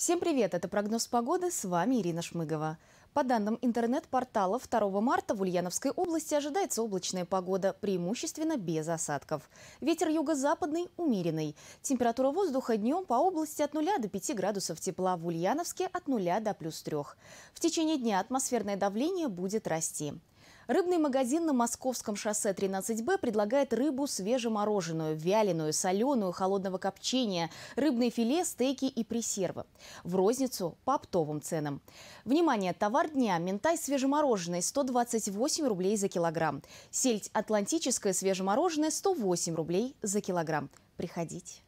Всем привет! Это прогноз погоды. С вами Ирина Шмыгова. По данным интернет-портала, 2 марта в Ульяновской области ожидается облачная погода, преимущественно без осадков. Ветер юго-западный умеренный. Температура воздуха днем по области от 0 до 5 градусов тепла, в Ульяновске от 0 до плюс 3. В течение дня атмосферное давление будет расти. Рыбный магазин на Московском шоссе 13Б предлагает рыбу свежемороженую, вяленую, соленую, холодного копчения, рыбные филе, стейки и пресервы. В розницу по оптовым ценам. Внимание, товар дня. Ментай свежемороженый 128 рублей за килограмм. Сельдь атлантическая свежемороженая 108 рублей за килограмм. Приходите.